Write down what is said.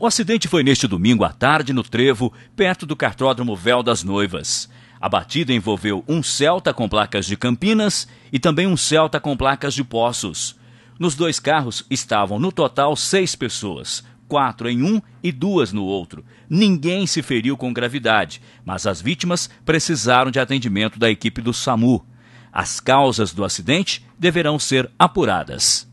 O acidente foi neste domingo à tarde no Trevo, perto do cartódromo Véu das Noivas. A batida envolveu um Celta com placas de Campinas e também um Celta com placas de Poços. Nos dois carros estavam no total seis pessoas, quatro em um e duas no outro. Ninguém se feriu com gravidade, mas as vítimas precisaram de atendimento da equipe do SAMU. As causas do acidente deverão ser apuradas.